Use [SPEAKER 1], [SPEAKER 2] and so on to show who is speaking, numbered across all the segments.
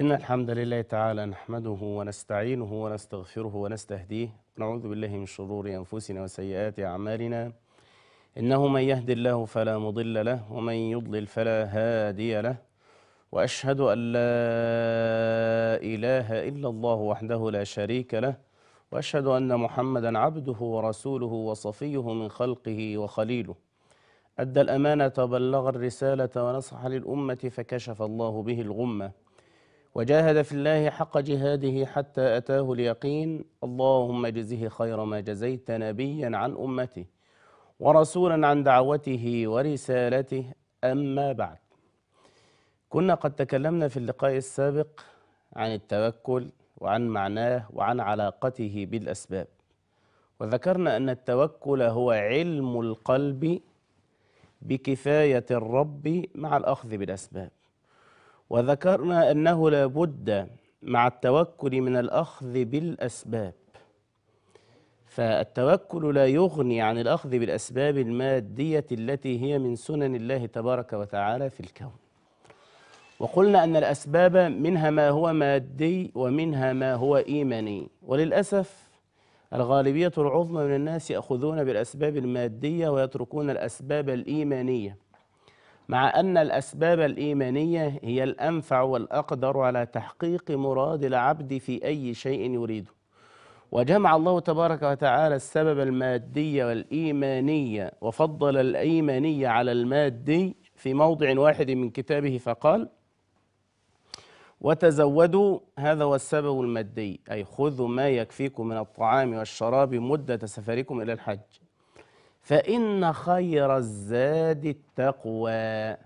[SPEAKER 1] إن الحمد لله تعالى نحمده ونستعينه ونستغفره ونستهديه ونعوذ بالله من شرور أنفسنا وسيئات أعمالنا إنه من يهد الله فلا مضل له ومن يضلل فلا هادي له وأشهد أن لا إله إلا الله وحده لا شريك له وأشهد أن محمدا عبده ورسوله وصفيه من خلقه وخليله أدى الأمانة وبلغ الرسالة ونصح للأمة فكشف الله به الغمة وجاهد في الله حق جهاده حتى أتاه اليقين اللهم جزه خير ما جزيت نبيا عن أمته ورسولا عن دعوته ورسالته أما بعد كنا قد تكلمنا في اللقاء السابق عن التوكل وعن معناه وعن علاقته بالأسباب وذكرنا أن التوكل هو علم القلب بكفاية الرب مع الأخذ بالأسباب وذكرنا أنه لا بد مع التوكل من الأخذ بالأسباب فالتوكل لا يغني عن الأخذ بالأسباب المادية التي هي من سنن الله تبارك وتعالى في الكون وقلنا أن الأسباب منها ما هو مادي ومنها ما هو إيماني وللأسف الغالبية العظمى من الناس يأخذون بالأسباب المادية ويتركون الأسباب الإيمانية مع أن الأسباب الإيمانية هي الأنفع والأقدر على تحقيق مراد العبد في أي شيء يريده وجمع الله تبارك وتعالى السبب المادي والإيمانية وفضل الإيمانية على المادي في موضع واحد من كتابه فقال وتزودوا هذا هو السبب المادي أي خذوا ما يكفيكم من الطعام والشراب مدة سفركم إلى الحج فإن خير الزاد التقوى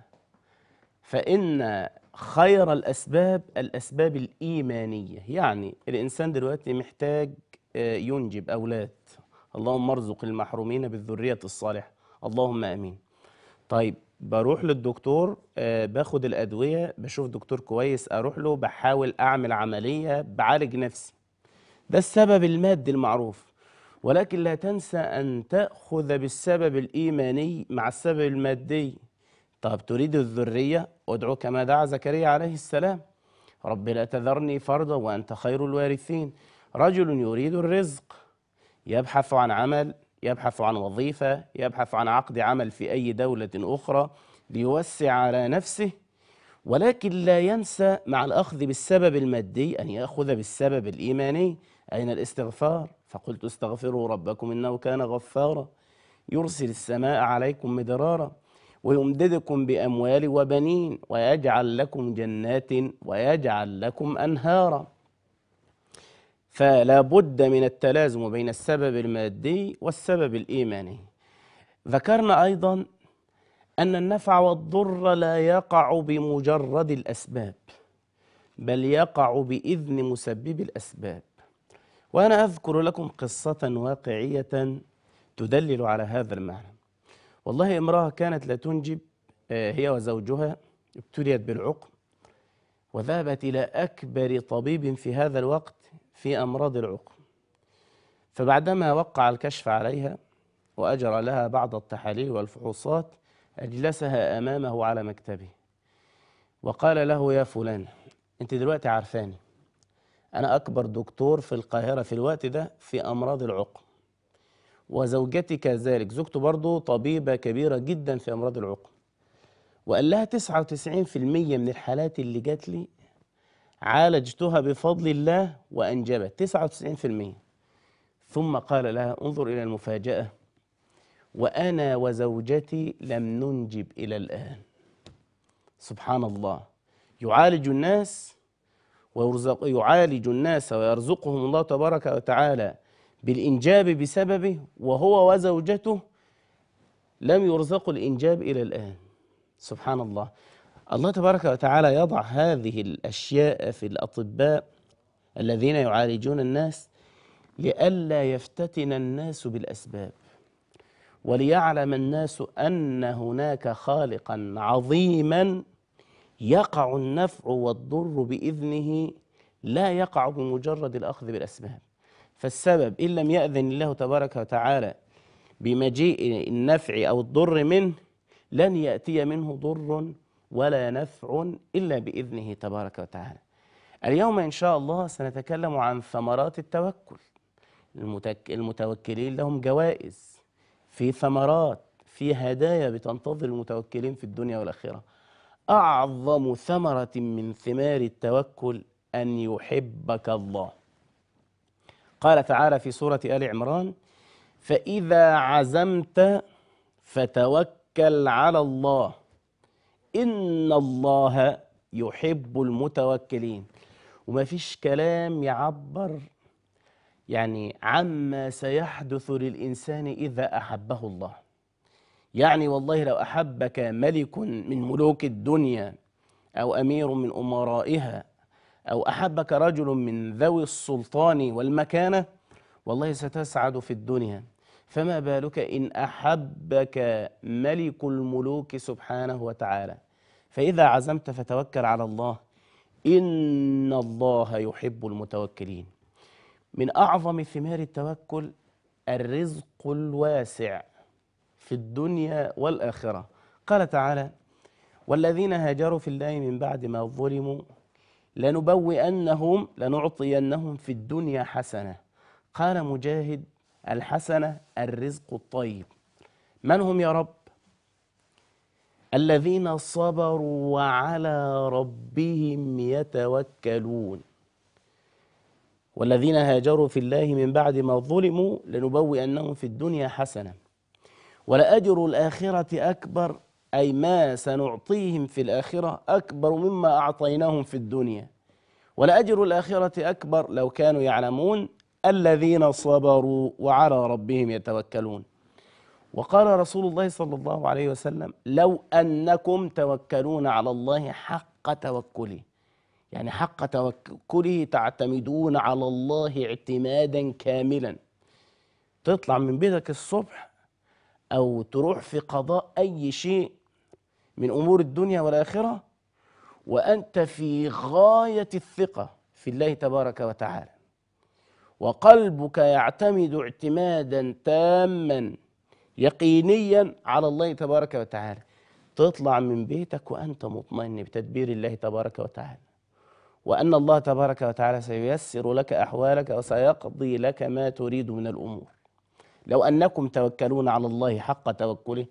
[SPEAKER 1] فإن خير الأسباب الأسباب الإيمانية يعني الإنسان دلوقتي محتاج آه، ينجب أولاد اللهم ارزق المحرومين بالذرية الصالحة اللهم آمين طيب بروح للدكتور آه، باخد الأدوية بشوف دكتور كويس أروح له بحاول أعمل عملية بعالج نفسي ده السبب المادي المعروف ولكن لا تنسى أن تأخذ بالسبب الإيماني مع السبب المادي طب تريد الذرية ادعو كما دعا زكريا عليه السلام رب لا تذرني فرضا وأنت خير الوارثين رجل يريد الرزق يبحث عن عمل يبحث عن وظيفة يبحث عن عقد عمل في أي دولة أخرى ليوسع على نفسه ولكن لا ينسى مع الأخذ بالسبب المادي أن يأخذ بالسبب الإيماني أين الاستغفار فقلت استغفروا ربكم إنه كان غفارا يرسل السماء عليكم مدرارا ويمددكم بأموال وبنين ويجعل لكم جنات ويجعل لكم أنهارا فلا بد من التلازم بين السبب المادي والسبب الإيماني ذكرنا أيضا أن النفع والضر لا يقع بمجرد الأسباب بل يقع بإذن مسبب الأسباب وأنا أذكر لكم قصة واقعية تدلل على هذا المعنى والله امرأة كانت لا تنجب آه، هي وزوجها ابتليت بالعقم وذهبت إلى أكبر طبيب في هذا الوقت في أمراض العقم فبعدما وقع الكشف عليها وأجرى لها بعض التحاليل والفحوصات أجلسها أمامه على مكتبه وقال له يا فلان أنت دلوقتي عارفاني أنا أكبر دكتور في القاهرة في الوقت ده في أمراض العقم وزوجتي كذلك زوجته برضه طبيبة كبيرة جدا في أمراض العقم وقال لها 99% من الحالات اللي جات لي عالجتها بفضل الله وأنجبت 99% ثم قال لها انظر إلى المفاجأة وأنا وزوجتي لم ننجب إلى الآن سبحان الله يعالج الناس ويرزق يعالج الناس ويرزقهم الله تبارك وتعالى بالإنجاب بسببه وهو وزوجته لم يرزقوا الإنجاب إلى الآن سبحان الله الله تبارك وتعالى يضع هذه الأشياء في الأطباء الذين يعالجون الناس لئلا يفتتن الناس بالأسباب وليعلم الناس أن هناك خالقا عظيما يقع النفع والضر باذنه لا يقع بمجرد الاخذ بالاسباب فالسبب ان لم ياذن الله تبارك وتعالى بمجيء النفع او الضر منه لن ياتي منه ضر ولا نفع الا باذنه تبارك وتعالى اليوم ان شاء الله سنتكلم عن ثمرات التوكل المتك... المتوكلين لهم جوائز في ثمرات في هدايا بتنتظر المتوكلين في الدنيا والاخره أعظم ثمرة من ثمار التوكل أن يحبك الله قال تعالى في سورة آل عمران فإذا عزمت فتوكل على الله إن الله يحب المتوكلين وما فيش كلام يعبر يعني عما سيحدث للإنسان إذا أحبه الله يعني والله لو أحبك ملك من ملوك الدنيا أو أمير من أمرائها أو أحبك رجل من ذوي السلطان والمكانة والله ستسعد في الدنيا فما بالك إن أحبك ملك الملوك سبحانه وتعالى فإذا عزمت فتوكل على الله إن الله يحب المتوكلين من أعظم ثمار التوكل الرزق الواسع في الدنيا والآخرة قال تعالى والذين هاجروا في الله من بعد ما ظلموا لنبوئنهم لنعطينهم في الدنيا حسنة قال مجاهد الحسنة الرزق الطيب من هم يا رب الذين صبروا وعلى ربهم يتوكلون والذين هاجروا في الله من بعد ما ظلموا لنبوئنهم في الدنيا حسنه ولأجر الآخرة أكبر أي ما سنعطيهم في الآخرة أكبر مما أعطيناهم في الدنيا ولأجر الآخرة أكبر لو كانوا يعلمون الذين صبروا وعلى ربهم يتوكلون وقال رسول الله صلى الله عليه وسلم لو أنكم توكلون على الله حق توكله يعني حق توكله تعتمدون على الله اعتمادا كاملا تطلع من بيتك الصبح أو تروح في قضاء أي شيء من أمور الدنيا والآخرة وأنت في غاية الثقة في الله تبارك وتعالى وقلبك يعتمد اعتمادا تاما يقينيا على الله تبارك وتعالى تطلع من بيتك وأنت مطمئن بتدبير الله تبارك وتعالى وأن الله تبارك وتعالى سييسر لك أحوالك وسيقضي لك ما تريد من الأمور لو أنكم توكلون على الله حق توكله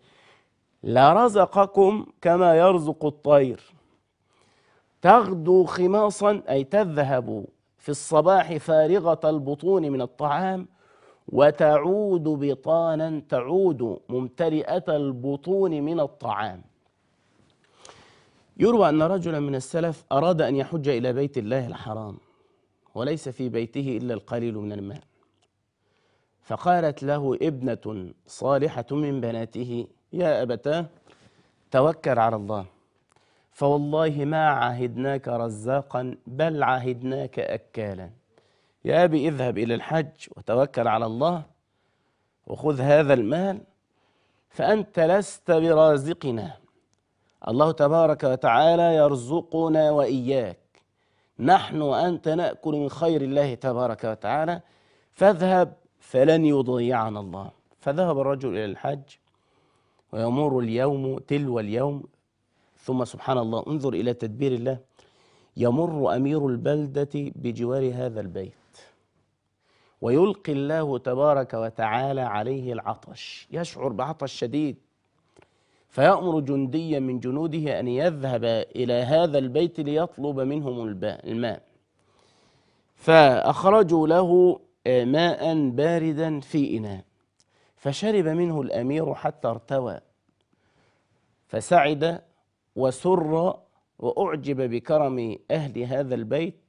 [SPEAKER 1] لرزقكم كما يرزق الطير تغدو خماصا أي تذهب في الصباح فارغة البطون من الطعام وتعود بطانا تعود ممتلئة البطون من الطعام يروى أن رجلا من السلف أراد أن يحج إلى بيت الله الحرام وليس في بيته إلا القليل من المال فقالت له ابنة صالحة من بناته يا أبتاه توكل على الله فوالله ما عهدناك رزاقا بل عهدناك أكالا يا أبي اذهب إلى الحج وتوكل على الله وخذ هذا المال فأنت لست برازقنا الله تبارك وتعالى يرزقنا وإياك نحن وأنت نأكل من خير الله تبارك وتعالى فاذهب فلن يضيعنا الله فذهب الرجل إلى الحج ويمر اليوم تلو اليوم ثم سبحان الله انظر إلى تدبير الله يمر أمير البلدة بجوار هذا البيت ويلقي الله تبارك وتعالى عليه العطش يشعر بعطش شديد فيأمر جنديا من جنوده أن يذهب إلى هذا البيت ليطلب منهم الماء فأخرجوا له ماء باردا في إناء فشرب منه الأمير حتى ارتوى فسعد وسر وأعجب بكرم أهل هذا البيت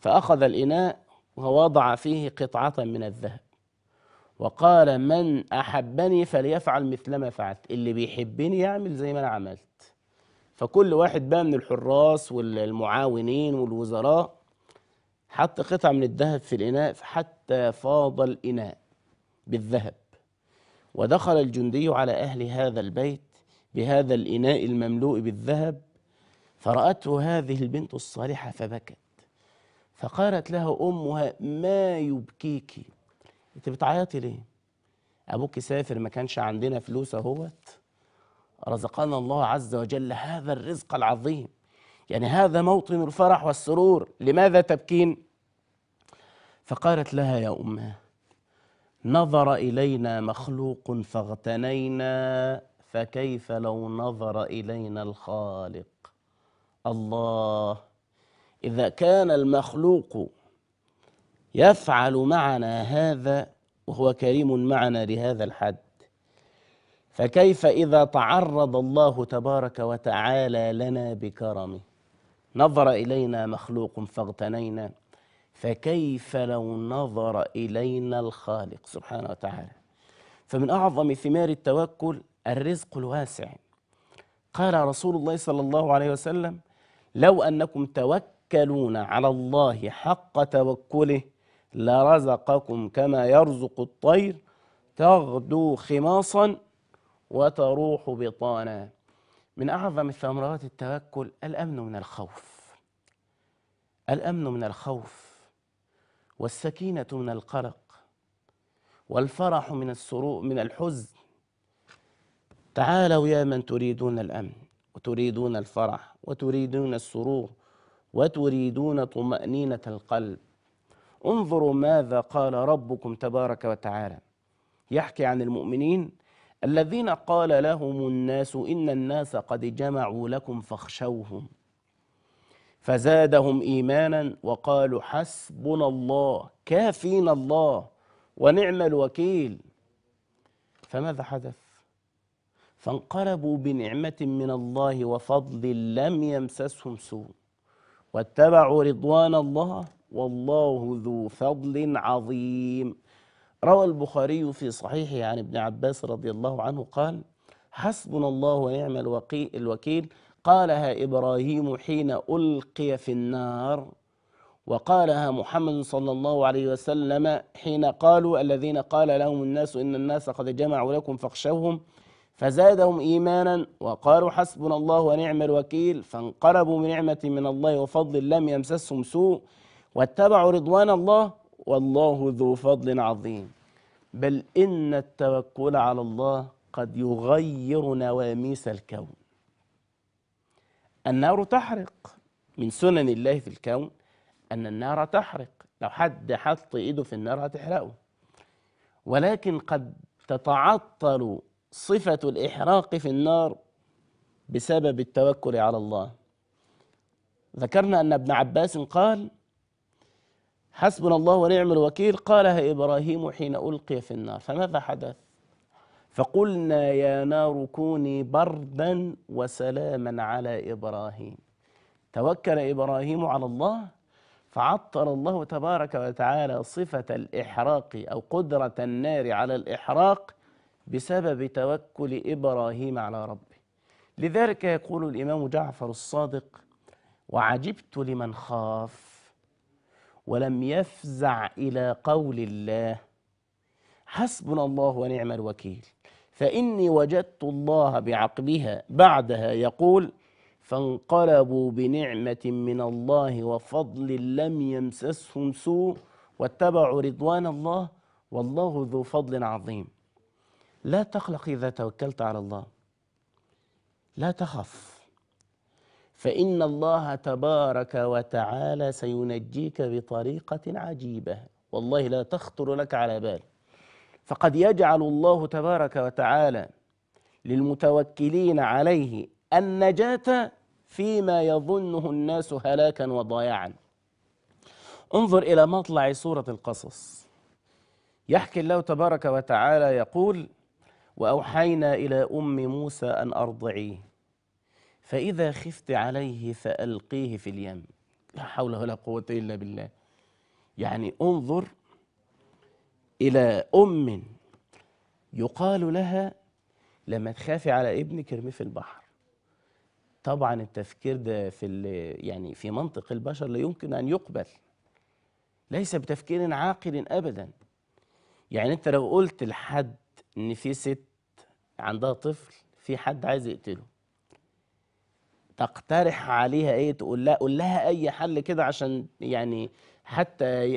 [SPEAKER 1] فأخذ الإناء ووضع فيه قطعة من الذهب وقال من أحبني فليفعل مثل ما فعلت اللي بيحبني يعمل زي ما أنا عملت فكل واحد بقى من الحراس والمعاونين والوزراء حط قطعة من الذهب في الإناء حتى فاض الإناء بالذهب ودخل الجندي على أهل هذا البيت بهذا الإناء المملوء بالذهب فرأته هذه البنت الصالحة فبكت فقالت لها أمها ما يبكيك أنت بتعيطي ليه أبوك سافر ما كانش عندنا فلوس أهوت رزقنا الله عز وجل هذا الرزق العظيم يعني هذا موطن الفرح والسرور لماذا تبكين فقالت لها يا امه نظر الينا مخلوق فاغتنينا فكيف لو نظر الينا الخالق الله اذا كان المخلوق يفعل معنا هذا وهو كريم معنا لهذا الحد فكيف اذا تعرض الله تبارك وتعالى لنا بكرمه نظر إلينا مخلوق فاغتنينا فكيف لو نظر إلينا الخالق سبحانه وتعالى فمن أعظم ثمار التوكل الرزق الواسع قال رسول الله صلى الله عليه وسلم لو أنكم توكلون على الله حق توكله لرزقكم كما يرزق الطير تغدو خماصا وتروح بطانا من أعظم ثمرات التوكل الأمن من الخوف الأمن من الخوف والسكينة من القلق والفرح من السرور من الحزن تعالوا يا من تريدون الأمن وتريدون الفرح وتريدون السرور وتريدون طمأنينة القلب انظروا ماذا قال ربكم تبارك وتعالى يحكي عن المؤمنين الذين قال لهم الناس إن الناس قد جمعوا لكم فاخشوهم فزادهم إيمانا وقالوا حسبنا الله كافينا الله ونعم الوكيل فماذا حدث فانقلبوا بنعمة من الله وفضل لم يمسسهم سوء واتبعوا رضوان الله والله ذو فضل عظيم روى البخاري في صحيحه عن ابن عباس رضي الله عنه قال حسبنا الله ونعم الوكيل قالها إبراهيم حين ألقي في النار وقالها محمد صلى الله عليه وسلم حين قالوا الذين قال لهم الناس إن الناس قد جمعوا لكم فاخشوهم فزادهم إيمانا وقالوا حسبنا الله ونعم الوكيل فانقلبوا بنعمة من الله وفضل لم يمسسهم سوء واتبعوا رضوان الله والله ذو فضل عظيم بل إن التوكل على الله قد يغير نواميس الكون النار تحرق من سنن الله في الكون أن النار تحرق لو حد حط إيده في النار هتحرقه ولكن قد تتعطل صفة الإحراق في النار بسبب التوكل على الله ذكرنا أن ابن عباس قال حسبنا الله ونعم الوكيل قالها إبراهيم حين ألقي في النار فماذا حدث فقلنا يا نار كوني بردا وسلاما على إبراهيم توكل إبراهيم على الله فعطل الله تبارك وتعالى صفة الإحراق أو قدرة النار على الإحراق بسبب توكل إبراهيم على ربه لذلك يقول الإمام جعفر الصادق وعجبت لمن خاف ولم يفزع إلى قول الله حسبنا الله ونعم الوكيل فإني وجدت الله بعقلها بعدها يقول فانقلبوا بنعمة من الله وفضل لم يمسسهم سوء واتبعوا رضوان الله والله ذو فضل عظيم لا تقلق إذا توكلت على الله لا تخف فان الله تبارك وتعالى سينجيك بطريقه عجيبه والله لا تخطر لك على بال فقد يجعل الله تبارك وتعالى للمتوكلين عليه النجاه فيما يظنه الناس هلاكا وضياعا انظر الى مطلع سوره القصص يحكي الله تبارك وتعالى يقول واوحينا الى ام موسى ان ارضعيه فإذا خفت عليه فألقيه في اليم لا حول ولا قوة إلا بالله يعني انظر إلى أم يقال لها لما تخافي على ابنك ارميه في البحر طبعا التفكير ده في يعني في منطق البشر لا يمكن أن يقبل ليس بتفكير عاقل أبدا يعني أنت لو قلت لحد إن في ست عندها طفل في حد عايز يقتله تقترح عليها ايه تقول لها قول لها اي حل كده عشان يعني حتى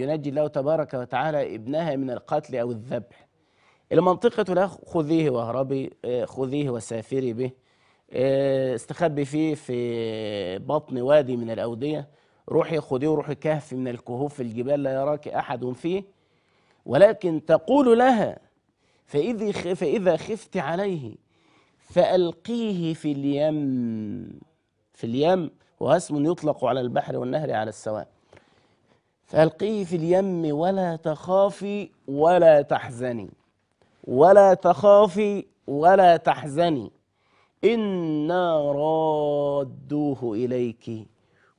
[SPEAKER 1] ينجي الله تبارك وتعالى ابنها من القتل او الذبح المنطقة له خذيه واهربي آه، خذيه وسافري به آه، استخبي فيه في بطن وادي من الأودية روحي خذيه وروحي كهف من الكهوف في الجبال لا يراك أحد فيه ولكن تقول لها فإذا خفت عليه فألقيه في اليم في اليم وهو اسم يطلق على البحر والنهر على السواء فألقيه في اليم ولا تخافي ولا تحزني ولا تخافي ولا تحزني إنا رادوه إليك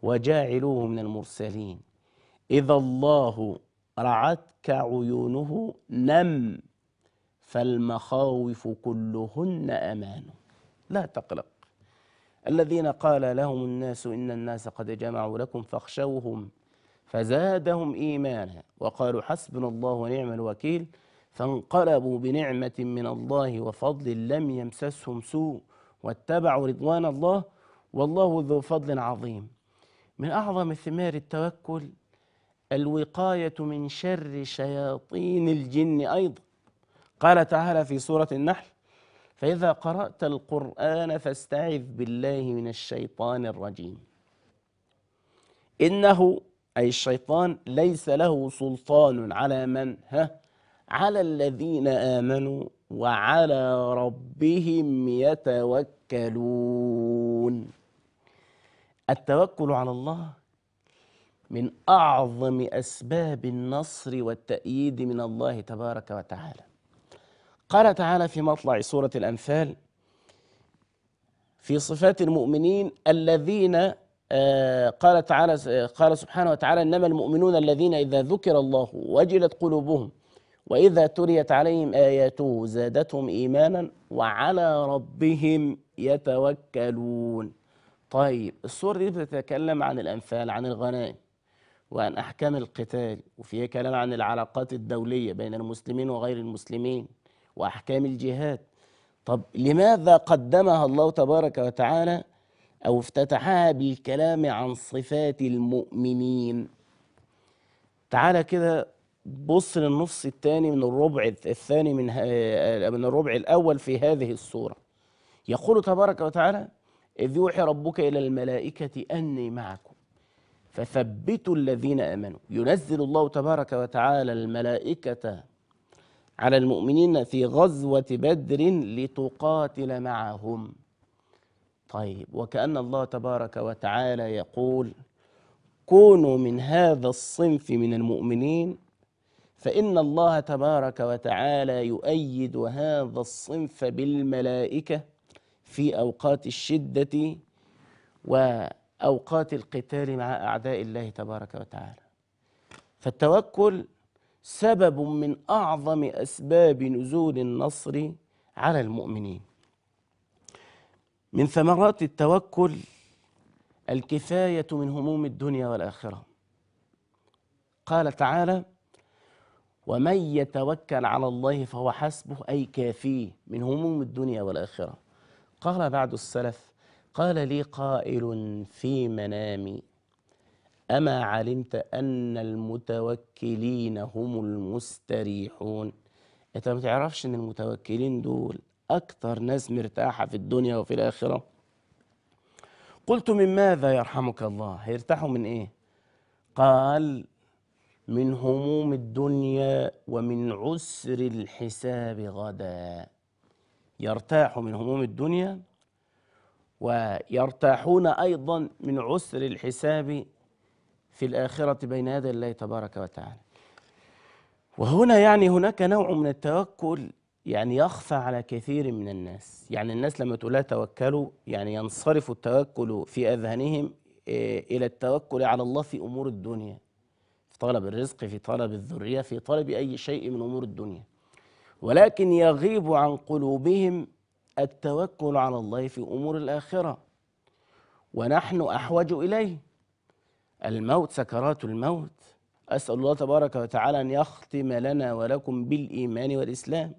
[SPEAKER 1] وجاعلوه من المرسلين إذا الله رعتك عيونه نم فالمخاوف كلهن امان لا تقلق الذين قال لهم الناس ان الناس قد جمعوا لكم فاخشوهم فزادهم ايمانا وقالوا حسبنا الله ونعم الوكيل فانقلبوا بنعمه من الله وفضل لم يمسسهم سوء واتبعوا رضوان الله والله ذو فضل عظيم من اعظم ثمار التوكل الوقايه من شر شياطين الجن ايضا قال تعالى في سورة النحل فإذا قرأت القرآن فاستعذ بالله من الشيطان الرجيم إنه أي الشيطان ليس له سلطان على من ها على الذين آمنوا وعلى ربهم يتوكلون التوكل على الله من أعظم أسباب النصر والتأييد من الله تبارك وتعالى قال تعالى في مطلع سورة الأنفال في صفات المؤمنين الذين آه، قال تعالى قال سبحانه وتعالى انما المؤمنون الذين اذا ذكر الله وجلت قلوبهم واذا تليت عليهم اياته زادتهم ايمانا وعلى ربهم يتوكلون. طيب السورة دي بتتكلم عن الانفال عن الغنائم وعن احكام القتال وفيها كلام عن العلاقات الدوليه بين المسلمين وغير المسلمين وأحكام الجهاد طب لماذا قدمها الله تبارك وتعالى أو افتتحها بالكلام عن صفات المؤمنين تعالى كده بص للنص الثاني من الربع الثاني من من الربع الأول في هذه السورة يقول تبارك وتعالى إذ يوحي ربك إلى الملائكة أني معكم فثبتوا الذين آمنوا ينزل الله تبارك وتعالى الملائكة على المؤمنين في غزوة بدر لتقاتل معهم طيب وكأن الله تبارك وتعالى يقول كونوا من هذا الصنف من المؤمنين فإن الله تبارك وتعالى يؤيد هذا الصنف بالملائكة في أوقات الشدة وأوقات القتال مع أعداء الله تبارك وتعالى فالتوكل سبب من اعظم اسباب نزول النصر على المؤمنين من ثمرات التوكل الكفايه من هموم الدنيا والاخره قال تعالى ومن يتوكل على الله فهو حسبه اي كافيه من هموم الدنيا والاخره قال بعد السلف قال لي قائل في منامي أما علمت أن المتوكلين هم المستريحون أنت ما تعرفش أن المتوكلين دول أكثر ناس مرتاحة في الدنيا وفي الآخرة قلت من ماذا يرحمك الله هيرتاحوا من إيه قال من هموم الدنيا ومن عسر الحساب غدا يرتاح من هموم الدنيا ويرتاحون أيضا من عسر الحساب في الآخرة بين يدي الله تبارك وتعالى وهنا يعني هناك نوع من التوكل يعني يخفى على كثير من الناس يعني الناس لما تقول لها توكلوا يعني ينصرف التوكل في أذهانهم آه، إلى التوكل على الله في أمور الدنيا في طلب الرزق في طلب الذرية في طلب أي شيء من أمور الدنيا ولكن يغيب عن قلوبهم التوكل على الله في أمور الآخرة ونحن أحوج إليه الموت سكرات الموت أسأل الله تبارك وتعالى أن يختم لنا ولكم بالإيمان والإسلام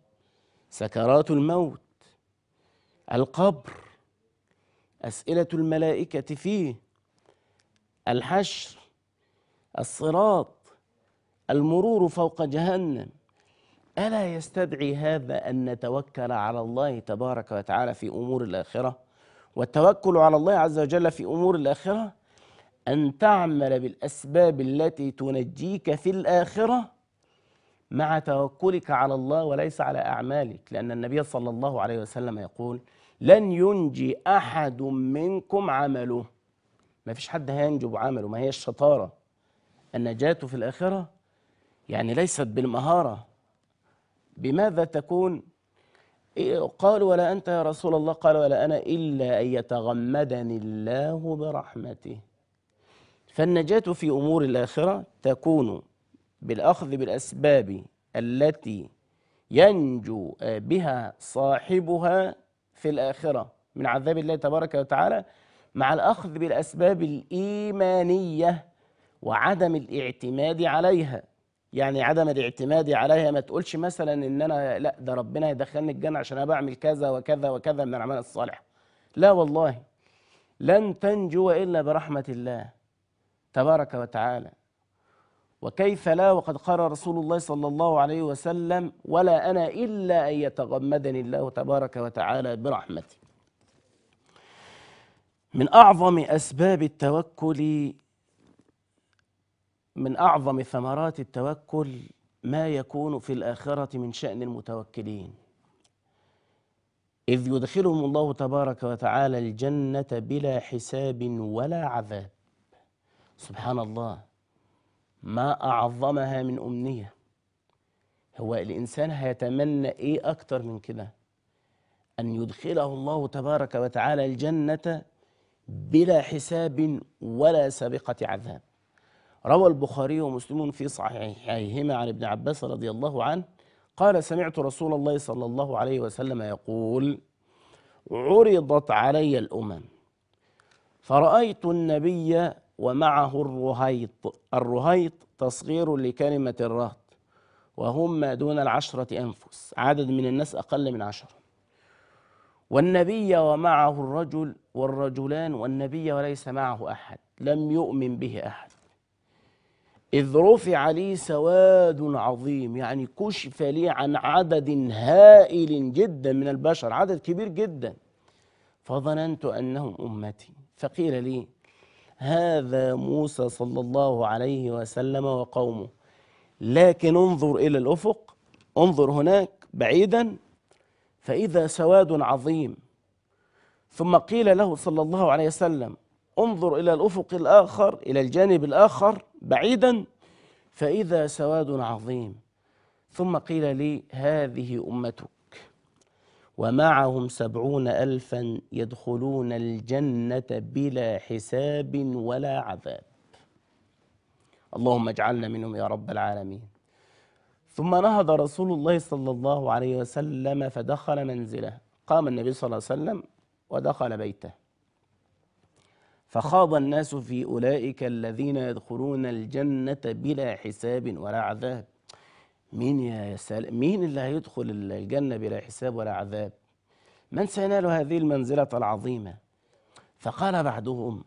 [SPEAKER 1] سكرات الموت القبر أسئلة الملائكة فيه الحشر الصراط المرور فوق جهنم ألا يستدعي هذا أن نتوكل على الله تبارك وتعالى في أمور الآخرة والتوكل على الله عز وجل في أمور الآخرة أن تعمل بالأسباب التي تنجيك في الآخرة مع توكلك على الله وليس على أعمالك لأن النبي صلى الله عليه وسلم يقول لن ينجي أحد منكم عمله ما فيش حد هينجو بعمله ما هي الشطارة النجاة في الآخرة يعني ليست بالمهارة بماذا تكون قال ولا أنت يا رسول الله قال ولا أنا إلا أن يتغمدني الله برحمته فالنجاة في أمور الآخرة تكون بالأخذ بالأسباب التي ينجو بها صاحبها في الآخرة من عذاب الله تبارك وتعالى مع الأخذ بالأسباب الإيمانية وعدم الاعتماد عليها يعني عدم الاعتماد عليها ما تقولش مثلا ان انا لا ده ربنا يدخلني الجنه عشان انا بعمل كذا وكذا وكذا من الاعمال الصالحه لا والله لن تنجو الا برحمه الله تبارك وتعالى وكيف لا وقد قال رسول الله صلى الله عليه وسلم ولا أنا إلا أن يتغمدني الله تبارك وتعالى برحمته من أعظم أسباب التوكل من أعظم ثمرات التوكل ما يكون في الآخرة من شأن المتوكلين إذ يدخلهم الله تبارك وتعالى الجنة بلا حساب ولا عذاب سبحان الله ما أعظمها من أمنية هو الإنسان هيتمنى إيه أكتر من كده أن يدخله الله تبارك وتعالى الجنة بلا حساب ولا سابقة عذاب روى البخاري ومسلم في صحيحيهما عن ابن عباس رضي الله عنه قال سمعت رسول الله صلى الله عليه وسلم يقول عرضت علي الأمم فرأيت النبي ومعه الرهيط الرهيط تصغير لكلمة الرهط وهم ما دون العشرة أنفس عدد من الناس أقل من عشرة والنبي ومعه الرجل والرجلان والنبي وليس معه أحد لم يؤمن به أحد إذ رفع لي سواد عظيم يعني كشف لي عن عدد هائل جدا من البشر عدد كبير جدا فظننت أنهم أمتي فقيل لي هذا موسى صلى الله عليه وسلم وقومه لكن انظر إلى الأفق انظر هناك بعيدا فإذا سواد عظيم ثم قيل له صلى الله عليه وسلم انظر إلى الأفق الآخر إلى الجانب الآخر بعيدا فإذا سواد عظيم ثم قيل لي هذه أمتك ومعهم سبعون ألفا يدخلون الجنة بلا حساب ولا عذاب اللهم اجعلنا منهم يا رب العالمين ثم نهض رسول الله صلى الله عليه وسلم فدخل منزله قام النبي صلى الله عليه وسلم ودخل بيته فخاض الناس في أولئك الذين يدخلون الجنة بلا حساب ولا عذاب مين يا سلام مين اللي هيدخل الجنة بلا حساب ولا عذاب من سينال هذه المنزلة العظيمة فقال بعضهم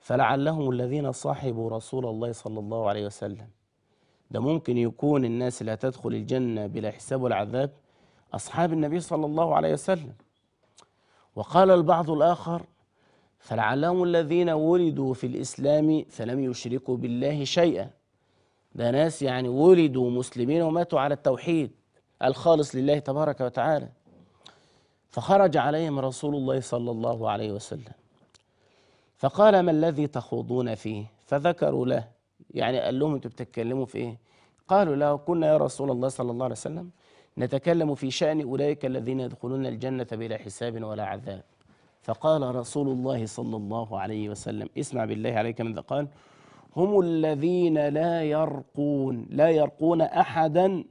[SPEAKER 1] فلعلهم الذين صاحبوا رسول الله صلى الله عليه وسلم ده ممكن يكون الناس اللي هتدخل الجنة بلا حساب ولا عذاب أصحاب النبي صلى الله عليه وسلم وقال البعض الآخر فلعلهم الذين ولدوا في الإسلام فلم يشركوا بالله شيئا ده ناس يعني ولدوا مسلمين وماتوا على التوحيد الخالص لله تبارك وتعالى فخرج عليهم رسول الله صلى الله عليه وسلم فقال ما الذي تخوضون فيه فذكروا له يعني قال لهم انتوا بتتكلموا في ايه قالوا له كنا يا رسول الله صلى الله عليه وسلم نتكلم في شأن أولئك الذين يدخلون الجنة بلا حساب ولا عذاب فقال رسول الله صلى الله عليه وسلم اسمع بالله عليك ماذا قال هم الذين لا يرقون لا يرقون احدا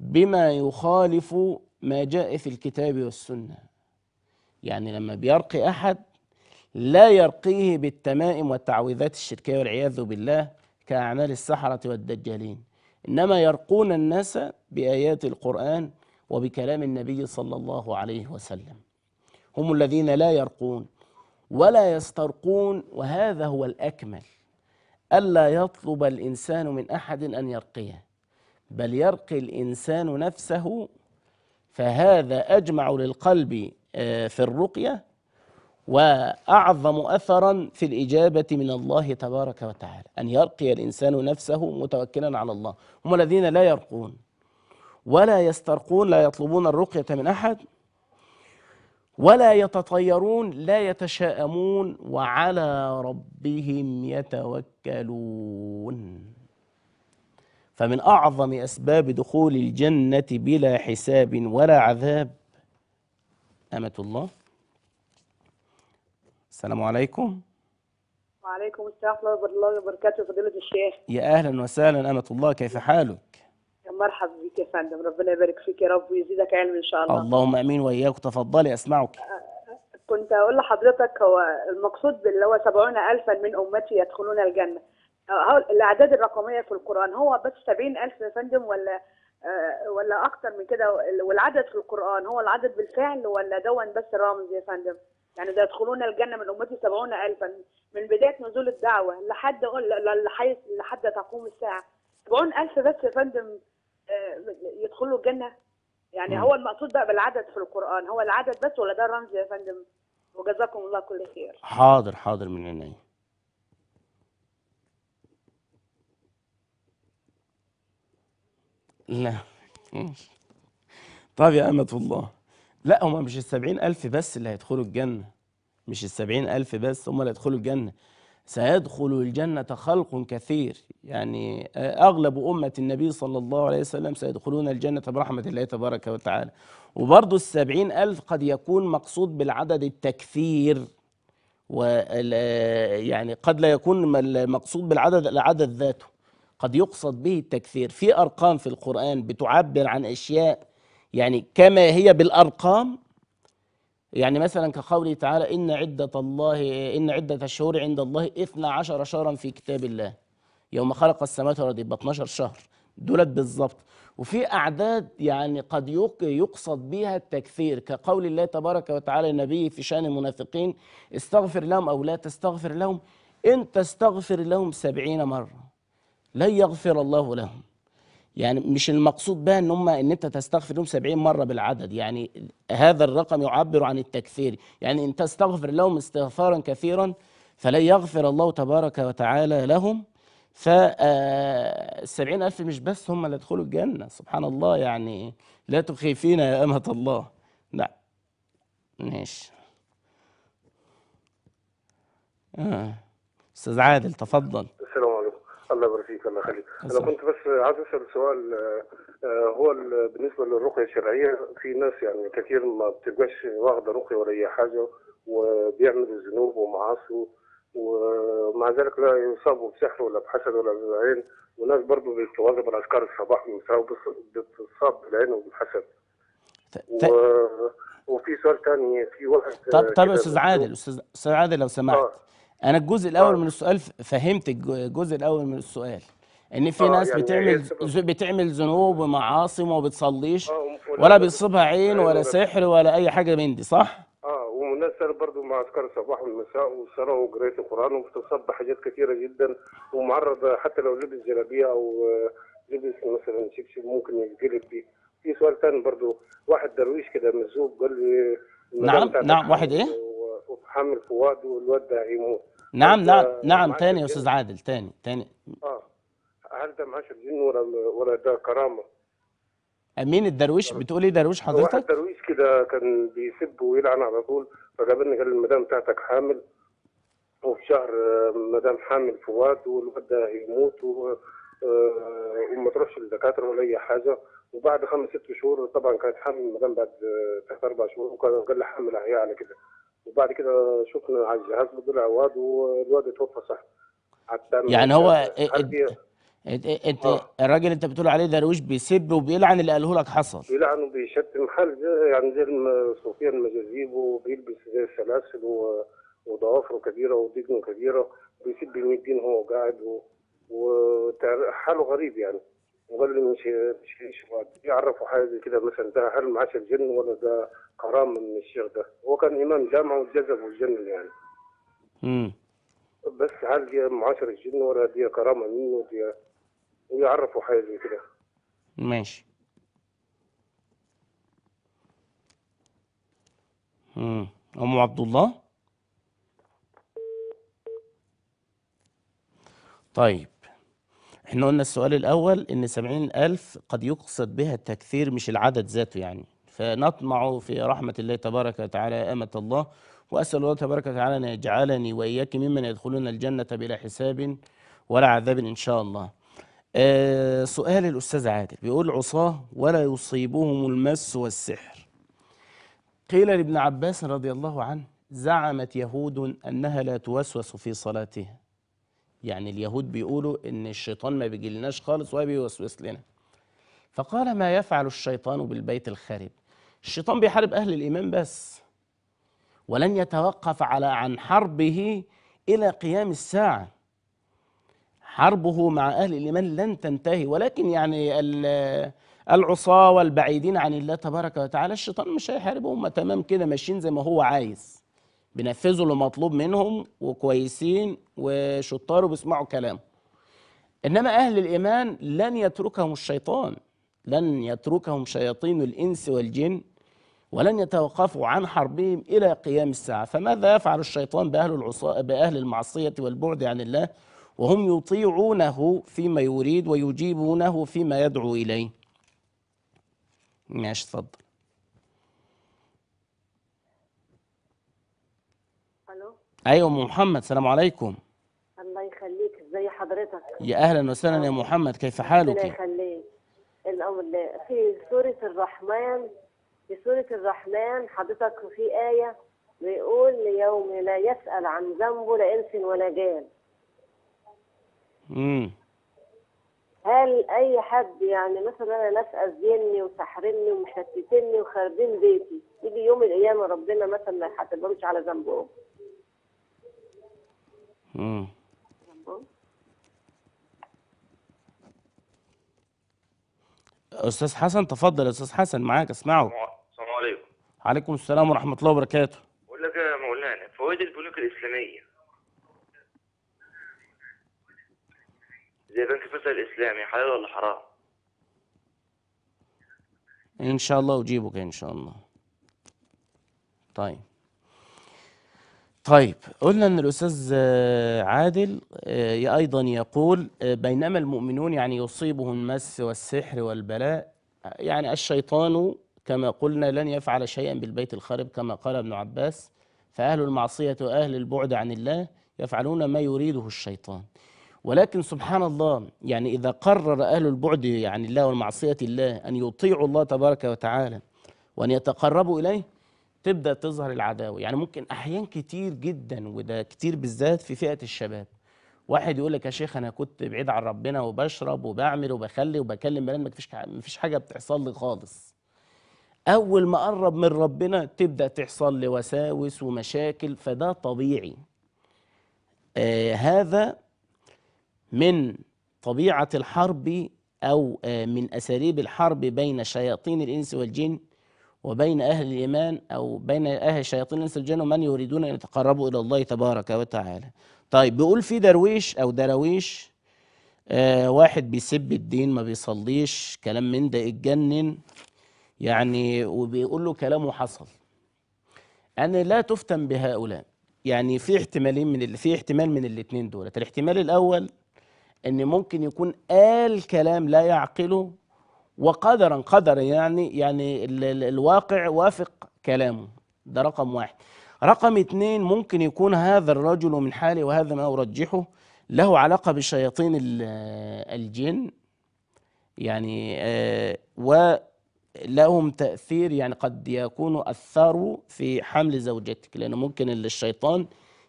[SPEAKER 1] بما يخالف ما جاء في الكتاب والسنه يعني لما بيرقي احد لا يرقيه بالتمائم والتعويذات الشركيه والعياذ بالله كاعمال السحره والدجالين انما يرقون الناس بايات القران وبكلام النبي صلى الله عليه وسلم هم الذين لا يرقون ولا يسترقون وهذا هو الاكمل ألا يطلب الإنسان من أحد أن يرقيه بل يرقي الإنسان نفسه فهذا أجمع للقلب آه، في الرقية وأعظم أثرا في الإجابة من الله تبارك وتعالى أن يرقي الإنسان نفسه متوكلا على الله هم الذين لا يرقون ولا يسترقون لا يطلبون الرقية من أحد ولا يتطيرون لا يتشاءمون وعلى ربهم يتوكلون فمن اعظم اسباب دخول الجنه بلا حساب ولا عذاب امه الله السلام عليكم
[SPEAKER 2] وعليكم السلام ورحمه الله وبركاته فضيله الشيخ
[SPEAKER 1] يا اهلا وسهلا امه الله كيف حالك
[SPEAKER 2] مرحبا بك يا فندم ربنا يبارك فيك يا رب ويزيدك علم ان شاء الله
[SPEAKER 1] اللهم امين واياك تفضلي اسمعك
[SPEAKER 2] كنت اقول لحضرتك هو المقصود باللي هو 70000 الفا من امتي يدخلون الجنه آه، الاعداد الرقميه في القران هو بس 70000 الف يا فندم ولا آه، ولا اكتر من كده والعدد في القران هو العدد بالفعل ولا دون بس رمز يا فندم يعني ده يدخلون الجنه من امتي 70000 الفا من بدايه نزول الدعوه لحد لحد تقوم الساعه 70000 بس يا فندم آه، يدخلوا الجنه يعني هو المقصود بقى بالعدد في القران هو العدد بس ولا ده رمز يا فندم وجزاكم الله كل خير
[SPEAKER 1] حاضر حاضر من عيني لا طب يا أمة الله لا هما مش السبعين ألف بس اللي هيدخلوا الجنة مش السبعين ألف بس هما اللي هيدخلوا الجنة سيدخل الجنة خلق كثير يعني آه، أغلب أمة النبي صلى الله عليه وسلم سيدخلون الجنة برحمة الله تبارك وتعالى وبرضو السبعين ألف قد يكون مقصود بالعدد التكثير و آه، يعني قد لا يكون المقصود بالعدد العدد ذاته قد يقصد به التكثير في أرقام في القرآن بتعبر عن أشياء يعني كما هي بالأرقام يعني مثلا كقوله تعالى إن عدة الله إن عدة الشهور عند الله 12 شهرا في كتاب الله يوم خلق السماوات والأرض يبقى 12 شهر دولت بالظبط وفي أعداد يعني قد يقصد بها التكثير كقول الله تبارك وتعالى النبي في شأن المنافقين استغفر لهم أو لا تستغفر لهم إن تستغفر لهم سبعين مرة لن يغفر الله لهم يعني مش المقصود بها ان هم ان انت تستغفر لهم 70 مره بالعدد يعني هذا الرقم يعبر عن التكفير يعني ان تستغفر لهم استغفارا كثيرا فلن يغفر الله تبارك وتعالى لهم ف السبعين آه، ألف مش بس هم اللي يدخلوا الجنة سبحان الله يعني لا تخيفينا يا أمة الله لا ماشي آه. أستاذ عادل تفضل
[SPEAKER 3] الله يبارك فيك الله يخليك انا كنت بس عايز اسال سؤال آه، آه، هو بالنسبه للرقيه الشرعيه في ناس يعني كثير ما بتبقاش واخده رقيه ولا اي حاجه وبيعملوا ذنوب ومعاصي ومع ذلك لا يصابوا بسحر ولا بحسد ولا بعين وناس برضه بيتواظبوا على اذكار الصباح والمساء بتصاب بالعين وبالحسد ف... و... وفي سؤال ثاني في واحد آه، طب طب استاذ
[SPEAKER 1] عادل استاذ عادل لو سمحت آه. انا الجزء الاول آه. من السؤال فهمت الجزء الاول من السؤال ان في آه، ناس يعني بتعمل بتعمل ذنوب ومعاصي وما بتصليش
[SPEAKER 3] آه، ولا بيصيبها عين ولا سحر
[SPEAKER 1] ولا اي حاجه من دي صح؟
[SPEAKER 3] والناس صارت برضه مع اذكار الصباح والمساء والصلاه وقرايه القران وبتصب بحاجات كثيره جدا ومعرض حتى لو لبس جلابيه او لبس مثلا شبشب ممكن يتقلب بيه. في سؤال ثاني برضه واحد درويش كده مزوب قال لي
[SPEAKER 1] نعم نعم واحد ايه؟
[SPEAKER 3] وتحمل فؤاد والواد ده هيموت نعم نعم نعم تاني يا استاذ
[SPEAKER 1] عادل تاني تاني
[SPEAKER 3] اه هل ده معاش الجن ولا ولا ده كرامه
[SPEAKER 1] امين الدرويش آه. بتقول ايه درويش حضرتك؟ واحد
[SPEAKER 3] درويش كده كان بيسب ويلعن على طول فجابلني قال المدام بتاعتك حامل وفي شهر آه، مدام حامل فؤاد والواد ده هيموت و... آه، وما تروحش للدكاتره ولا اي حاجه وبعد خمس ست شهور طبعا كانت حامل المدام بعد ثلاث اربع شهور وكان قال لي حامل هي على كده وبعد كده شفنا على الجهاز بدل عواد والواد اتوفى صح يعني هو إيه-
[SPEAKER 1] إيه- إيه- انت آه. الراجل انت بتقول عليه درويش بيسب وبيلعن اللي قاله لك حصل
[SPEAKER 3] بيلعن وبيشتم حال يعني زي صوفيا المجازيب وبيلبس زي السلاسل وضوافره كبيره ودجنه كبيره بيسب المدين هو قاعد وحاله غريب يعني وقال لي مش مش يعرفوا حاجه زي كده مثلا ده هل معاش الجن ولا ده حرام من الشيخ ده هو كان امام جامعه وجذب الجنه يعني امم بس هل دي معاشر الجن ولا دي كرامه منه دي ويعرفوا حاجه زي كده
[SPEAKER 1] ماشي امم ام عبد الله طيب احنا قلنا السؤال الأول إن سبعين ألف قد يقصد بها التكثير مش العدد ذاته يعني فنطمع في رحمة الله تبارك وتعالى أمة الله وأسأل الله تبارك وتعالى أن يجعلني وإياك ممن يدخلون الجنة بلا حساب ولا عذاب إن شاء الله آه سؤال الأستاذ عادل بيقول عصاه ولا يصيبهم المس والسحر قيل لابن عباس رضي الله عنه زعمت يهود أنها لا توسوس في صلاتها يعني اليهود بيقولوا إن الشيطان ما بيجيلناش خالص ولا بيوسوس لنا فقال ما يفعل الشيطان بالبيت الخارب الشيطان بيحارب أهل الإيمان بس ولن يتوقف على عن حربه إلى قيام الساعة حربه مع أهل الإيمان لن تنتهي ولكن يعني العصاة والبعيدين عن الله تبارك وتعالى الشيطان مش هيحاربهم هم تمام كده ماشيين زي ما هو عايز بينفذوا اللي مطلوب منهم وكويسين وشطار وبيسمعوا كلام إنما أهل الإيمان لن يتركهم الشيطان لن يتركهم شياطين الإنس والجن ولن يتوقفوا عن حربهم إلى قيام الساعة فماذا يفعل الشيطان بأهل, العصا... بأهل المعصية والبعد عن الله وهم يطيعونه فيما يريد ويجيبونه فيما يدعو إليه ماشي اتفضل الو ايوه ام محمد السلام عليكم
[SPEAKER 2] الله يخليك ازي حضرتك يا
[SPEAKER 1] اهلا وسهلا يا محمد كيف حالك الله
[SPEAKER 2] يخليك الامر في سوره الرحمن في سورة الرحمن حضرتك في آية بيقول ليوم لا يسأل عن ذنبه لا إنس ولا جان امم هل أي حد يعني مثلا أنا ناس أذيني وسحرني ومشتتني وخاربين بيتي يجي يوم القيامة ربنا مثلا ما يحاسبهمش على ذنبهم
[SPEAKER 1] امم استاذ حسن تفضل استاذ حسن معاك اسمعه عليكم السلام ورحمة الله وبركاته
[SPEAKER 3] بقول لك يا مولانا فوائد البنوك الإسلامية
[SPEAKER 2] زي بنك فصل الإسلامي حلال ولا حرام؟
[SPEAKER 1] إن شاء الله أجيبك إن شاء الله طيب طيب قلنا ان الاستاذ عادل آه، ايضا يقول آه، بينما المؤمنون يعني يصيبهم المس والسحر والبلاء يعني الشيطان كما قلنا لن يفعل شيئا بالبيت الخرب كما قال ابن عباس فأهل المعصية وأهل البعد عن الله يفعلون ما يريده الشيطان ولكن سبحان الله يعني إذا قرر أهل البعد عن يعني الله والمعصية الله أن يطيعوا الله تبارك وتعالى وأن يتقربوا إليه تبدأ تظهر العداوة يعني ممكن أحيان كتير جدا وده كتير بالذات في فئة الشباب واحد يقول لك يا شيخ أنا كنت بعيد عن ربنا وبشرب وبعمل وبخلي وبكلم بنات ما فيش حاجة بتحصل لي خالص أول ما قرب من ربنا تبدأ تحصل لي وساوس ومشاكل فده طبيعي آه هذا من طبيعة الحرب أو آه من أساليب الحرب بين شياطين الإنس والجن وبين أهل الإيمان أو بين أهل شياطين الإنس والجن ومن يريدون أن يتقربوا إلى الله تبارك وتعالى طيب بيقول في درويش أو دراويش آه واحد بيسب الدين ما بيصليش كلام من ده اتجنن يعني وبيقول له كلامه حصل انا لا تفتن بهؤلاء يعني في احتمالين من في احتمال من الاثنين دولت الاحتمال الاول ان ممكن يكون قال كلام لا يعقله وقدرا قدرا يعني يعني الواقع وافق كلامه ده رقم واحد رقم اثنين ممكن يكون هذا الرجل من حاله وهذا ما أرجحه له علاقة بشياطين الجن يعني آه، و لهم تأثير يعني قد يكون أثروا في حمل زوجتك لأنه ممكن الشيطان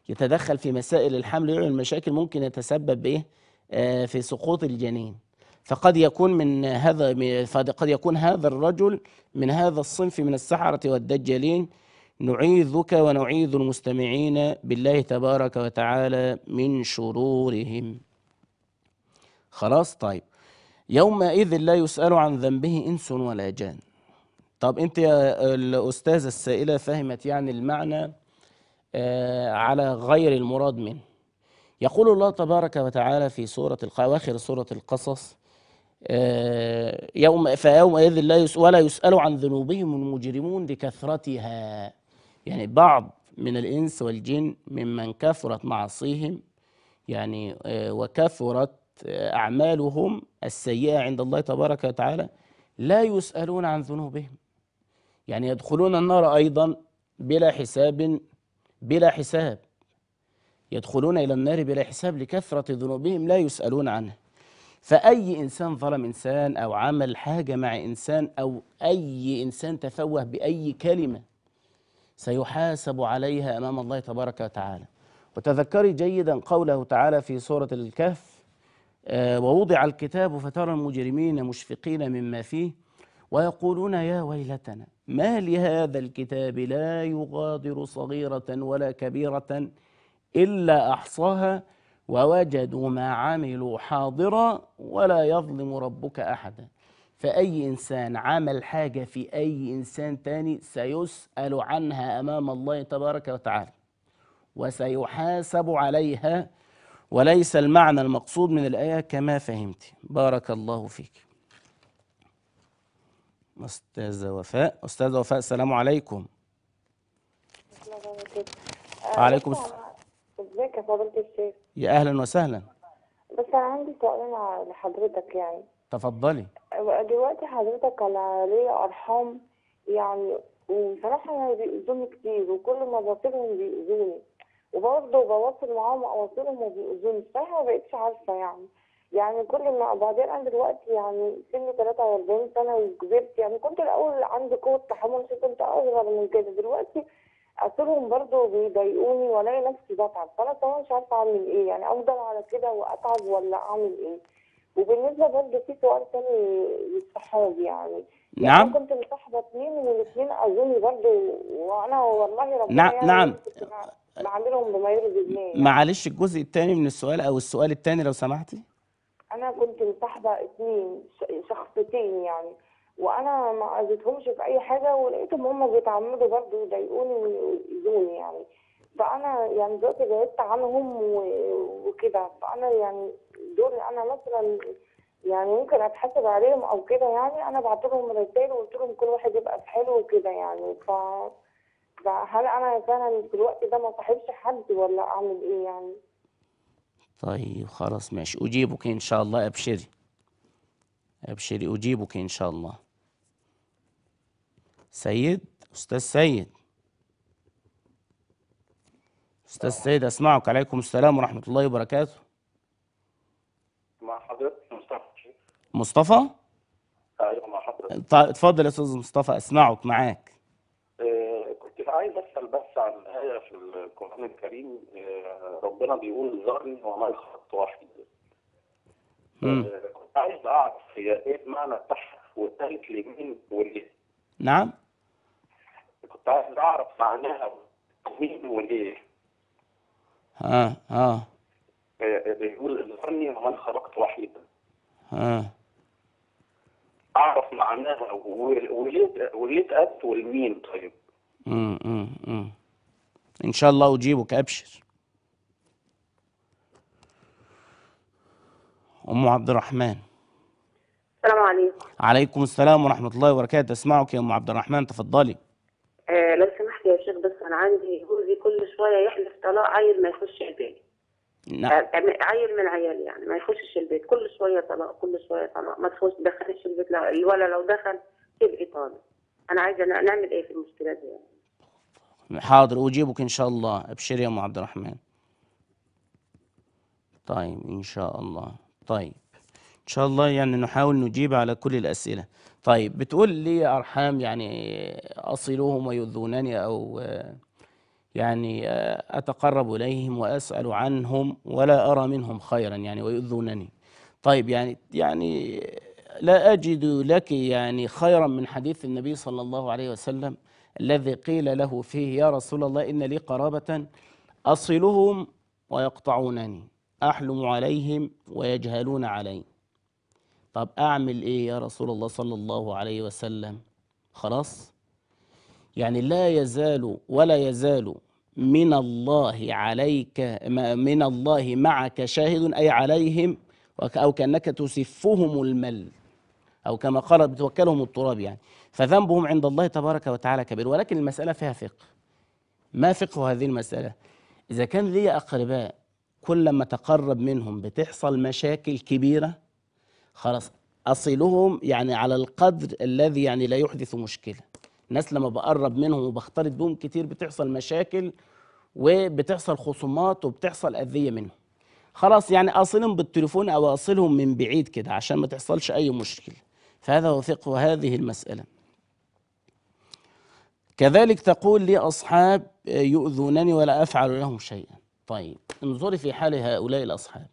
[SPEAKER 1] يتدخل في مسائل الحمل ويعمل مشاكل ممكن يتسبب به آه، في سقوط الجنين فقد يكون من هذا فقد يكون هذا الرجل من هذا الصنف من السحرة والدجالين نعيذك ونعيذ المستمعين بالله تبارك وتعالى من شرورهم خلاص طيب يومئذ لا يسأل عن ذنبه إنس ولا جان طب أنت يا الأستاذة السائلة فهمت يعني المعنى آه، على غير المراد منه يقول الله تبارك وتعالى في سورة أواخر سورة القصص آه، يوم فيومئذ لا يسأل ولا يسأل عن ذنوبهم المجرمون لكثرتها يعني بعض من الإنس والجن ممن كثرت معاصيهم يعني آه، وكثرت أعمالهم السيئة عند الله تبارك وتعالى لا يسألون عن ذنوبهم يعني يدخلون النار أيضا بلا حساب بلا حساب يدخلون إلى النار بلا حساب لكثرة ذنوبهم لا يسألون عنها فأي إنسان ظلم إنسان أو عمل حاجة مع إنسان أو أي إنسان تفوه بأي كلمة سيحاسب عليها أمام الله تبارك وتعالى وتذكري جيدا قوله تعالى في سورة الكهف آه، ووضع الكتاب فترى المجرمين مشفقين مما فيه ويقولون يا ويلتنا ما لهذا الكتاب لا يغادر صغيرة ولا كبيرة إلا أحصاها ووجدوا ما عملوا حاضرا ولا يظلم ربك أحدا فأي إنسان عمل حاجة في أي إنسان تاني سيسأل عنها أمام الله تبارك وتعالى وسيحاسب عليها وليس المعنى المقصود من الآية كما فهمت بارك الله فيك أستاذة وفاء أستاذة وفاء السلام عليكم
[SPEAKER 2] وعليكم السلام ازيك يا فضيلة الشيخ
[SPEAKER 1] يا أهلا وسهلا
[SPEAKER 2] بس أنا عندي سؤال لحضرتك يعني تفضلي دلوقتي حضرتك أنا ليا أرحام يعني وصراحه أنا بيأذوني كتير وكل ما بصيرهم بيأذوني وبرضه بواصل معاهم واواصلهم وما بيأذونيش صراحه ما بقتش عارفه يعني يعني كل ما بعدين انا دلوقتي يعني سني 43 سنه وكبرت يعني كنت الاول عندي قوه تحمل شويه كنت اصغر من كده دلوقتي اصرهم برضه بيضايقوني والاقي نفسي بتعب فانا طبعا مش عارفه اعمل ايه يعني افضل على كده واتعب ولا اعمل ايه وبالنسبه برضه في سؤال ثاني للصحاب يعني. يعني نعم يعني كنت مصاحبه اثنين والاثنين اذوني برضه وانا والله ربنا نعم يعني نعم بعملهم بمير جبنيه
[SPEAKER 1] معلش الجزء الثاني من السؤال او السؤال الثاني لو سمحتي
[SPEAKER 2] انا كنت مصاحبه اثنين شخصتين يعني وانا ما عزتهمش في اي حاجه ولقيتهم هم بيتعمدوا برضه يضايقوني ويؤذوني يعني فانا يعني دلوقتي بعدت عنهم وكده فانا يعني دول انا مثلا يعني ممكن اتحاسب عليهم او كده يعني انا بعت لهم رسائل وقلت لهم كل واحد يبقى في حاله وكده يعني ف فهل انا فعلا دلوقتي ده ما صاحبش حد ولا اعمل ايه يعني
[SPEAKER 1] طيب خلاص ماشي اجيبك ان شاء الله ابشري ابشري اجيبك ان شاء الله سيد استاذ سيد استاذ سيد اسمعك عليكم السلام ورحمه الله وبركاته
[SPEAKER 3] مع حضرتك مصطفى مصطفى ايوه مع حضرتك
[SPEAKER 1] اتفضل يا استاذ مصطفى اسمعك معاك
[SPEAKER 3] القرآن الكريم آه، ربنا بيقول ذرني وما خلقت وحيدا.
[SPEAKER 1] كنت آه، عايز اعرف هي ايه معنى بتاعها واتقالت لمين وليه؟ نعم كنت عايز اعرف
[SPEAKER 3] معناها مين وليه؟
[SPEAKER 1] اه اه
[SPEAKER 3] بيقول ذرني ومن خلقت وحيدا. اه اعرف معناها وليه وليه اتقالت ولمين طيب؟
[SPEAKER 1] امم امم ان شاء الله اجيبك ابشر ام عبد الرحمن السلام عليكم عليكم السلام ورحمه الله وبركاته اسمعك يا ام عبد الرحمن تفضلي
[SPEAKER 2] آه لو سمحت يا شيخ بس انا عندي جوزي كل شويه يحلف طلاق عيل ما يخش البيت نعم آه، آه، عيل من عيالي يعني ما يخشش البيت كل شويه طلاق كل شويه طلاق ما تخش دخلش البيت الولا لو دخل تبقي طالب انا عايزه نعمل ايه في المشكله دي يعني
[SPEAKER 1] حاضر أجيبك إن شاء الله أبشر يا أم عبد الرحمن طيب إن شاء الله طيب إن شاء الله يعني نحاول نجيب على كل الأسئلة طيب بتقول لي أرحام يعني أصلهم ويؤذونني أو يعني أتقرب إليهم وأسأل عنهم ولا أرى منهم خيرا يعني ويؤذونني طيب يعني يعني لا أجد لك يعني خيرا من حديث النبي صلى الله عليه وسلم الذي قيل له فيه يا رسول الله إن لي قرابة أصلهم ويقطعونني أحلم عليهم ويجهلون علي طب أعمل إيه يا رسول الله صلى الله عليه وسلم خلاص يعني لا يزال ولا يزال من الله عليك من الله معك شاهد أي عليهم أو كأنك تسفهم المل أو كما قال بتوكلهم التراب يعني فذنبهم عند الله تبارك وتعالى كبير ولكن المسألة فيها فقه ما فقه هذه المسألة إذا كان لي أقرباء كل ما تقرب منهم بتحصل مشاكل كبيرة خلاص أصلهم يعني على القدر الذي يعني لا يحدث مشكلة الناس لما بقرب منهم وبختلط بهم كتير بتحصل مشاكل وبتحصل خصومات وبتحصل أذية منهم خلاص يعني أصلهم بالتليفون أو أصلهم من بعيد كده عشان ما تحصلش أي مشكلة فهذا هو فقه هذه المسألة كذلك تقول لي أصحاب آه، يؤذونني ولا أفعل لهم شيئا طيب انظري في حال هؤلاء الأصحاب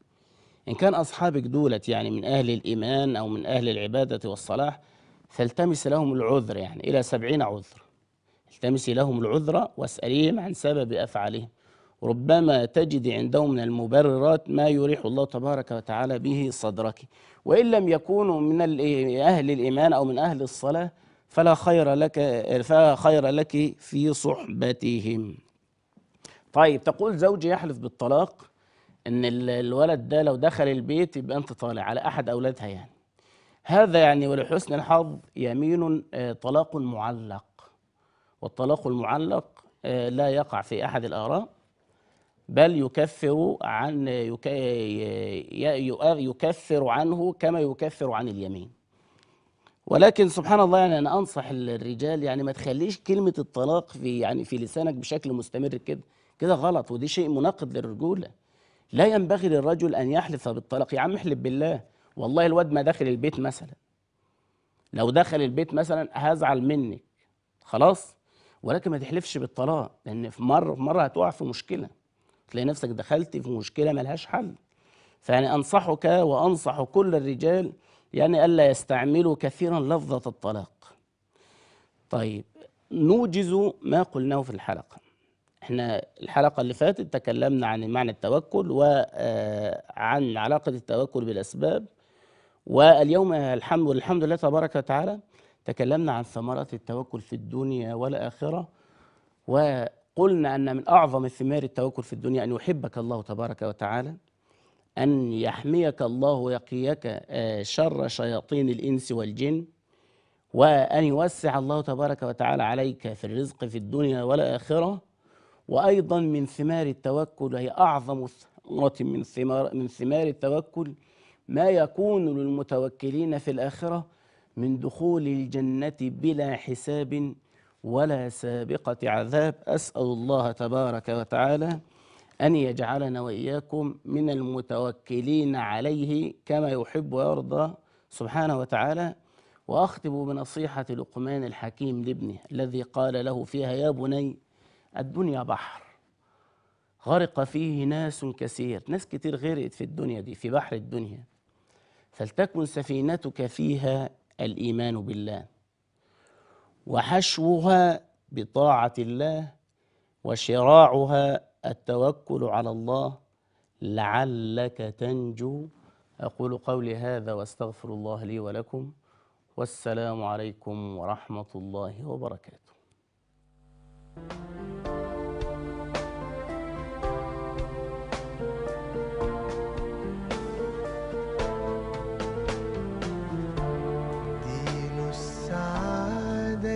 [SPEAKER 1] إن كان أصحابك دولت يعني من أهل الإيمان أو من أهل العبادة والصلاح فالتمس لهم العذر يعني إلى سبعين عذر التمسي لهم العذر واسأليهم عن سبب أفعالهم ربما تجد عندهم من المبررات ما يريح الله تبارك وتعالى به صدرك وإن لم يكونوا من أهل الإيمان أو من أهل الصلاة فلا خير لك فلا خير لك في صحبتهم طيب تقول زوجي يحلف بالطلاق ان الولد ده لو دخل البيت يبقى انت طالع على احد اولادها يعني هذا يعني ولحسن الحظ يمين آه، طلاق معلق والطلاق المعلق آه، لا يقع في احد الاراء بل يكفر عن يكفر عنه كما يكفر عن اليمين ولكن سبحان الله يعني انا انصح الرجال يعني ما تخليش كلمه الطلاق في يعني في لسانك بشكل مستمر كده كده غلط ودي شيء مناقض للرجوله لا ينبغي للرجل ان يحلف بالطلاق يا عم احلف بالله والله الواد ما داخل البيت مثلا لو دخل البيت مثلا هزعل منك خلاص ولكن ما تحلفش بالطلاق لان في مره في مره هتقع في مشكله تلاقي نفسك دخلت في مشكلة ملهاش حل فيعني أنصحك وأنصح كل الرجال يعني ألا يستعملوا كثيرا لفظة الطلاق طيب نوجز ما قلناه في الحلقة احنا الحلقة اللي فاتت تكلمنا عن معنى التوكل وعن آه، علاقة التوكل بالأسباب واليوم الحمد لله تبارك وتعالى تكلمنا عن ثمرات التوكل في الدنيا والآخرة و قلنا أن من أعظم ثمار التوكل في الدنيا أن يحبك الله تبارك وتعالى أن يحميك الله ويقيك آه، شر شياطين الإنس والجن وأن يوسع الله تبارك وتعالى عليك في الرزق في الدنيا والآخرة وأيضا من ثمار التوكل وهي أعظم ثمرة من ثمار من ثمار التوكل ما يكون للمتوكلين في الآخرة من دخول الجنة بلا حساب ولا سابقة عذاب أسأل الله تبارك وتعالى أن يجعلنا وإياكم من المتوكلين عليه كما يحب ويرضى سبحانه وتعالى وأختم بنصيحة لقمان الحكيم لابنه الذي قال له فيها يا بني الدنيا بحر غرق فيه ناس كثير ناس كتير غرقت في الدنيا دي في بحر الدنيا فلتكن سفينتك فيها الإيمان بالله وحشوها بطاعه الله وشراعها التوكل على الله لعلك تنجو اقول قولي هذا واستغفر الله لي ولكم والسلام عليكم ورحمه الله وبركاته